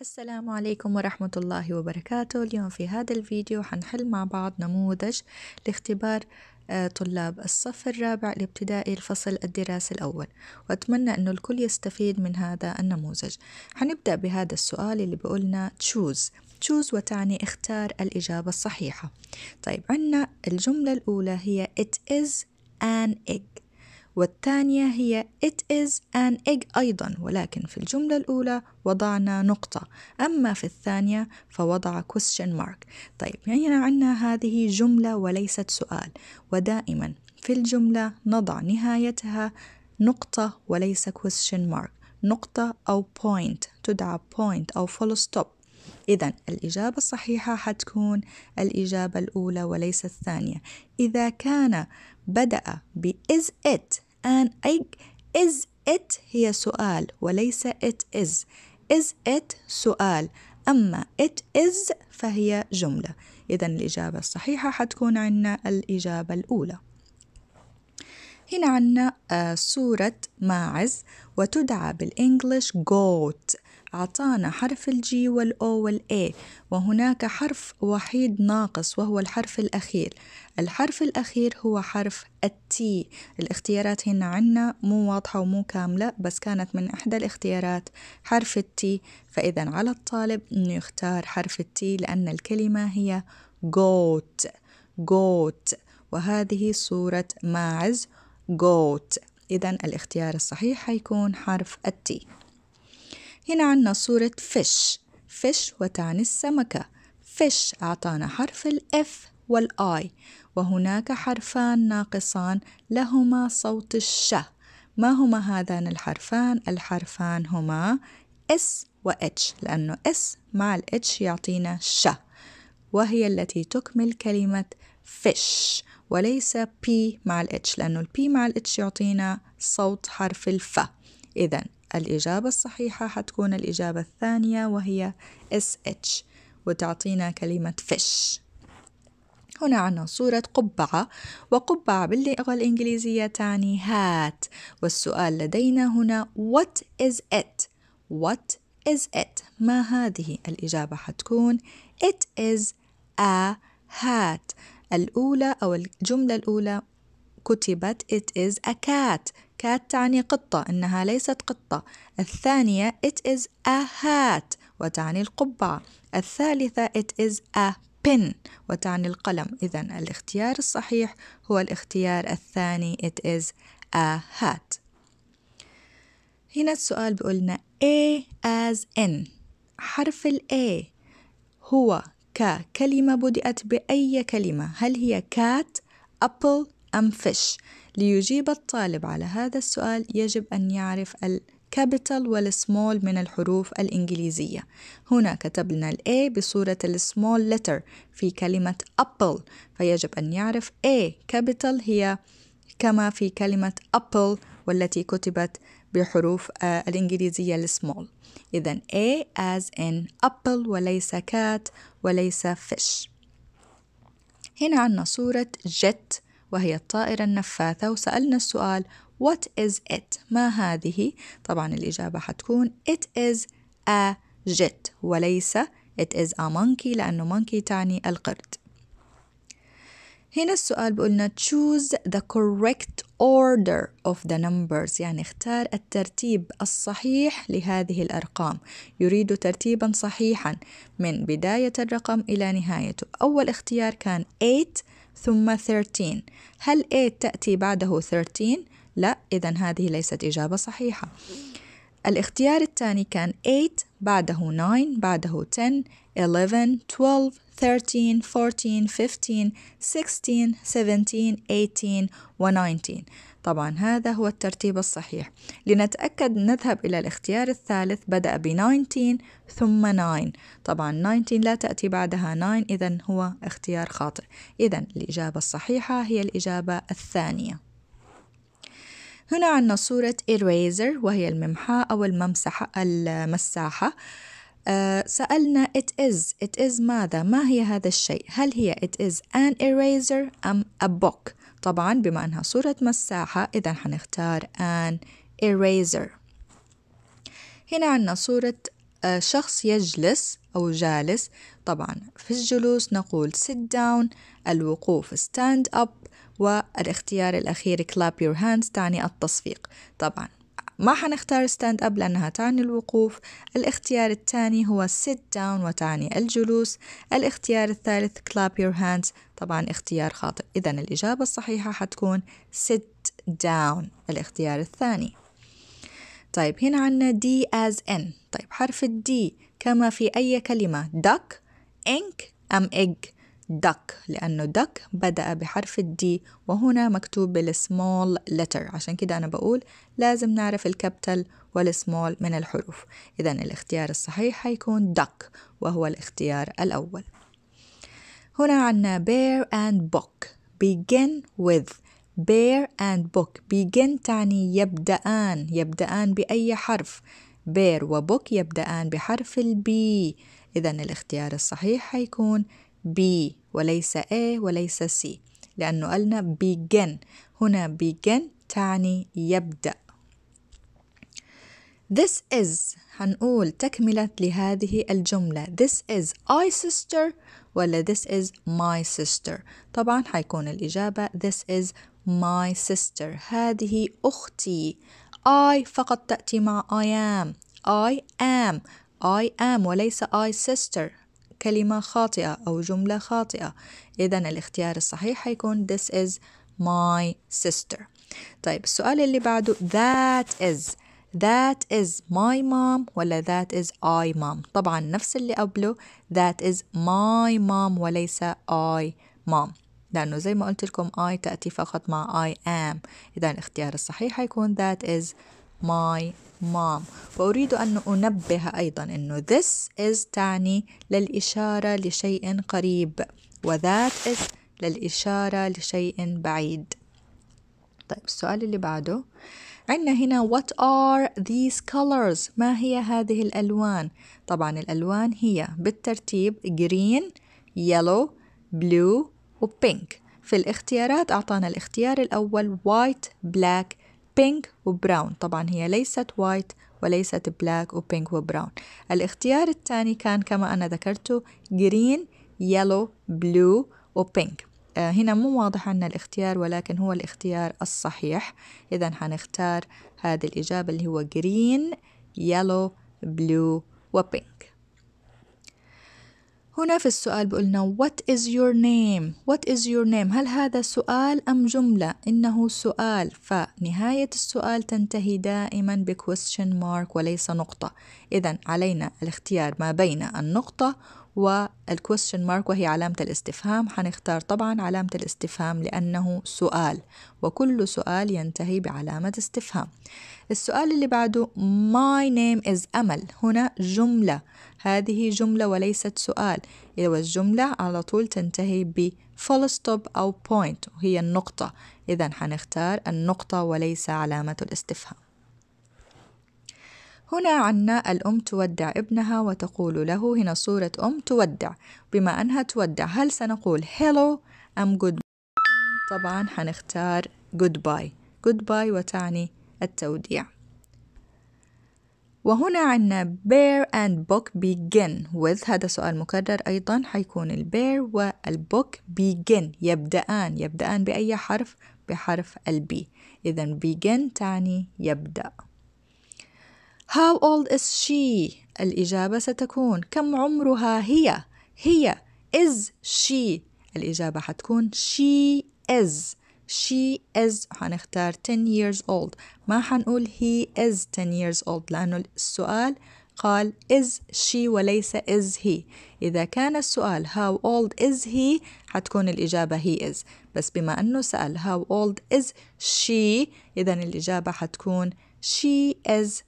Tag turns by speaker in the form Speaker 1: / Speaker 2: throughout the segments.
Speaker 1: السلام عليكم ورحمة الله وبركاته اليوم في هذا الفيديو حنحل مع بعض نموذج لاختبار آه، طلاب الصف الرابع الابتدائي الفصل الدراسي الأول وأتمنى أن الكل يستفيد من هذا النموذج حنبدأ بهذا السؤال اللي بيقولنا choose choose وتعني اختار الإجابة الصحيحة طيب عنا الجملة الأولى هي it is an egg والثانية هي it is an egg أيضا ولكن في الجملة الأولى وضعنا نقطة أما في الثانية فوضع question mark طيب يعني هنا عندنا هذه جملة وليست سؤال ودائما في الجملة نضع نهايتها نقطة وليس question mark نقطة أو point تدعى point أو full stop إذا الإجابة الصحيحة حتكون الإجابة الأولى وليس الثانية إذا كان بدأ ب is it الآن أي is it هي سؤال وليس it is is it سؤال أما it is فهي جملة إذا الإجابة الصحيحة حتكون عندنا الإجابة الأولى هنا عندنا صورة آه، ماعز وتدعى بالإنجليش goat أعطانا حرف الجي والأو والأي وهناك حرف وحيد ناقص وهو الحرف الأخير الحرف الأخير هو حرف التي الاختيارات هنا عنا مو واضحة ومو كاملة بس كانت من إحدى الاختيارات حرف التي فإذا على الطالب أنه يختار حرف التي لأن الكلمة هي goat goat وهذه صورة ماعز goat إذا الاختيار الصحيح حيكون حرف التي هنا عنا صورة fish fish وتعني السمكة fish أعطانا حرف الإف والآي وهناك حرفان ناقصان لهما صوت الش ما هما هذان الحرفان؟ الحرفان هما اس واتش لأنه اس مع الاتش يعطينا ش وهي التي تكمل كلمة fish وليس p مع الاتش لأنه البي مع الاتش يعطينا صوت حرف الف إذا الإجابة الصحيحة حتكون الإجابة الثانية وهي SH وتعطينا كلمة fish هنا عنا صورة قبعة وقبعة باللغة الإنجليزية تعني هات والسؤال لدينا هنا what is it what is it ما هذه الإجابة حتكون it is a hat الأولى أو الجملة الأولى كتبت it is a cat كات تعني قطة إنها ليست قطة الثانية it is a hat وتعني القبعة الثالثة it is a pen وتعني القلم إذا الاختيار الصحيح هو الاختيار الثاني it is a hat هنا السؤال بيقولنا A as in حرف ال A هو ككلمة بدأت بأي كلمة هل هي cat, apple أم fish ليجيب الطالب على هذا السؤال يجب أن يعرف الكابيتال والسمول من الحروف الإنجليزية هنا كتبنا الـ A بصورة السمول letter في كلمة apple فيجب أن يعرف A كابيتال هي كما في كلمة apple والتي كتبت بحروف آه، الإنجليزية السمول إذا A as in apple وليس cat وليس fish هنا عندنا صورة jet وهي الطائرة النفاثة وسألنا السؤال What is it؟ ما هذه؟ طبعا الإجابة حتكون It is a jet وليس It is a monkey لأنه monkey تعني القرد هنا السؤال بقولنا choose the correct order of the numbers يعني اختار الترتيب الصحيح لهذه الأرقام يريد ترتيبا صحيحا من بداية الرقم إلى نهايته أول اختيار كان 8 ثم 13 هل 8 تأتي بعده 13؟ لا إذا هذه ليست إجابة صحيحة الاختيار الثاني كان 8 بعده 9 بعده 10 11 12 13 14 15 16 17 18 و 19 طبعا هذا هو الترتيب الصحيح لنتأكد نذهب إلى الاختيار الثالث بدأ ب 19 ثم 9 طبعا 19 لا تأتي بعدها 9 إذا هو اختيار خاطئ إذا الإجابة الصحيحة هي الإجابة الثانية هنا عندنا صورة eraser وهي الممحاة أو الممسحة المساحة أه سألنا it is it is ماذا ما هي هذا الشيء هل هي it is an eraser أم a book طبعا بما أنها صورة مساحة إذا حنختار an eraser هنا عندنا صورة آه، شخص يجلس أو جالس طبعا في الجلوس نقول sit down الوقوف stand up والاختيار الأخير clap your hands تعني التصفيق طبعا ما حنختار ستاند اب لأنها تعني الوقوف الاختيار الثاني هو sit down وتعني الجلوس الاختيار الثالث clap your hands طبعا اختيار خاطئ إذا الإجابة الصحيحة حتكون sit down الاختيار الثاني طيب هنا عنا D as N طيب حرف الدي كما في أي كلمة duck ink أم egg duck لأنه duck بدأ بحرف الدي وهنا مكتوب بالسمول letter عشان كده أنا بقول لازم نعرف الكابيتال والسمول من الحروف إذا الاختيار الصحيح هيكون duck وهو الاختيار الأول هنا عنا bear and book begin with bear and book begin تعني يبدأان يبدأان بأي حرف bear وبوك يبدأان بحرف البي إذا الاختيار الصحيح هيكون بي وليس A وليس C لأنه قالنا begin هنا begin تعني يبدأ This is هنقول تكملة لهذه الجملة This is I sister ولا This is my sister طبعا حيكون الإجابة This is my sister هذه أختي I فقط تأتي مع I am I am I am وليس I sister كلمة خاطئة أو جملة خاطئة إذا الاختيار الصحيح حيكون this is my sister طيب السؤال اللي بعده that is that is my mom ولا that is I mom طبعا نفس اللي قبله that is my mom وليس I mom لأنه زي ما قلت لكم I تأتي فقط مع I am إذا الاختيار الصحيح حيكون that is my mom وأريد أن أنبه أيضا أنه this is تعني للإشارة لشيء قريب و that is للإشارة لشيء بعيد طيب السؤال اللي بعده عندنا هنا what are these colors ما هي هذه الألوان طبعا الألوان هي بالترتيب green yellow blue و pink في الاختيارات أعطانا الاختيار الأول white black بينك وبراون طبعا هي ليست وايت وليست بلاك وبينك وبراون الاختيار الثاني كان كما أنا ذكرته جرين يلو بلو وبينك هنا مو واضح عنا الاختيار ولكن هو الاختيار الصحيح إذا حنختار هذه الإجابة اللي هو جرين يلو بلو وبينك هنا في السؤال بقولنا what is your name what is your name هل هذا سؤال أم جملة إنه سؤال فنهاية السؤال تنتهي دائما ب question mark وليس نقطة إذا علينا الاختيار ما بين النقطة والكويستشن مارك وهي علامة الاستفهام حنختار طبعا علامة الاستفهام لأنه سؤال وكل سؤال ينتهي بعلامة استفهام السؤال اللي بعده my name is أمل هنا جملة هذه جملة وليست سؤال إذا الجملة على طول تنتهي ب full stop أو point وهي النقطة إذا حنختار النقطة وليس علامة الاستفهام هنا عنا الأم تودع ابنها وتقول له هنا صورة أم تودع بما أنها تودع هل سنقول hello أم good طبعا حنختار goodbye goodbye وتعني التوديع وهنا عندنا bear and book begin with هذا سؤال مكرر أيضا حيكون البير والبوك begin يبدأان يبدأان بأي حرف بحرف البي إذا begin تعني يبدأ How old is she؟ الإجابة ستكون كم عمرها هي؟ هي is she الإجابة حتكون she is she is هنختار 10 years old ما حنقول he is 10 years old لأنه السؤال قال is she وليس is he إذا كان السؤال how old is he حتكون الإجابة he is بس بما أنه سأل how old is she إذا الإجابة حتكون she is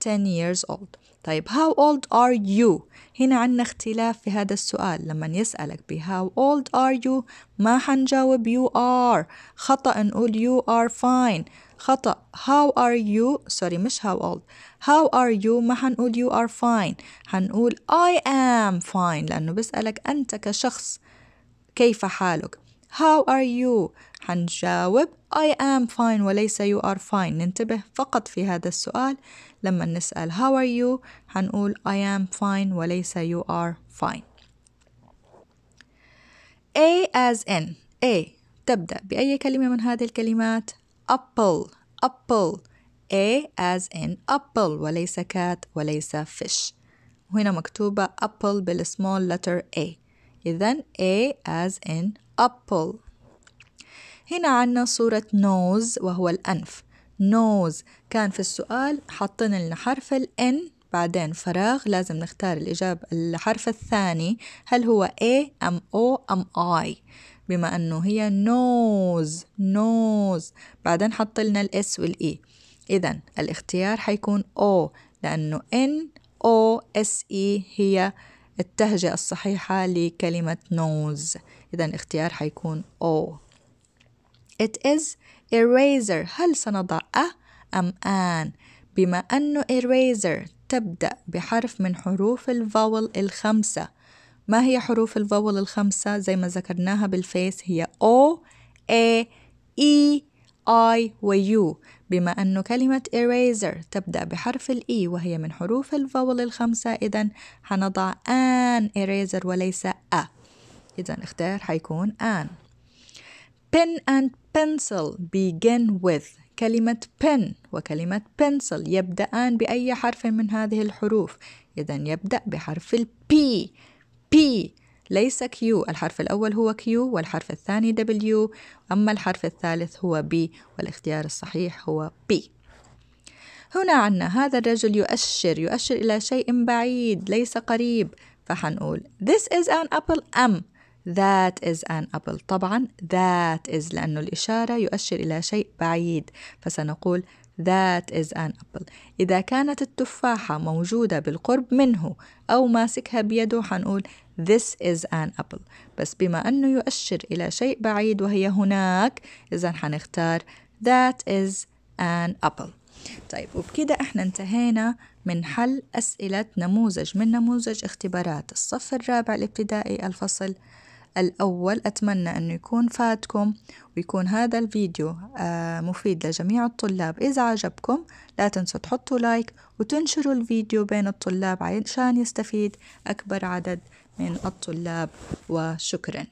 Speaker 1: 10 years old طيب how old are you هنا عندنا اختلاف في هذا السؤال لما يسألك ب how old are you ما حنجاوب you are خطأ نقول you are fine خطأ how are you sorry مش how old how are you ما حنقول you are fine حنقول I am fine لأنه بسألك أنت كشخص كيف حالك how are you حنجاوب I am fine وليس you are fine ننتبه فقط في هذا السؤال لما نسأل how are you هنقول I am fine وليس you are fine A as in A تبدأ بأي كلمة من هذه الكلمات apple apple A as in apple وليس cat وليس fish هنا مكتوبة apple بالsmall letter A إذن A as in apple هنا عنا صورة nose وهو الأنف nose كان في السؤال حطينا لنا حرف ال N بعدين فراغ لازم نختار الإجابة الحرف الثاني هل هو A أم O أم I بما أنه هي nose nose بعدين حط لنا وال E إذا الاختيار حيكون O لأنه N O S E هي التهجئة الصحيحة لكلمة nose إذا الاختيار حيكون O It is eraser هل سنضع أ أم آن بما أنه eraser تبدأ بحرف من حروف الفاول الخمسة ما هي حروف الفاول الخمسة زي ما ذكرناها بالفيس هي O A E I و U بما أنه كلمة eraser تبدأ بحرف الإي e وهي من حروف الفاول الخمسة إذا هنضع an eraser وليس أ إذا اختيار حيكون an pen and pencil begin with كلمة pen وكلمة pencil يبدأان بأي حرف من هذه الحروف إذا يبدأ بحرف ال P P ليس Q الحرف الأول هو Q والحرف الثاني W أما الحرف الثالث هو B والاختيار الصحيح هو B هنا عنا هذا الرجل يؤشر يؤشر إلى شيء بعيد ليس قريب فحنقول This is an apple M that is an apple طبعا that is لأنه الإشارة يؤشر إلى شيء بعيد فسنقول that is an apple إذا كانت التفاحة موجودة بالقرب منه أو ماسكها بيده حنقول this is an apple بس بما أنه يؤشر إلى شيء بعيد وهي هناك إذا حنختار that is an apple طيب وبكده احنا انتهينا من حل أسئلة نموذج من نموذج اختبارات الصف الرابع الابتدائي الفصل الأول أتمنى أنه يكون فاتكم ويكون هذا الفيديو آه، مفيد لجميع الطلاب إذا عجبكم لا تنسوا تحطوا لايك وتنشروا الفيديو بين الطلاب عشان يستفيد أكبر عدد من الطلاب وشكراً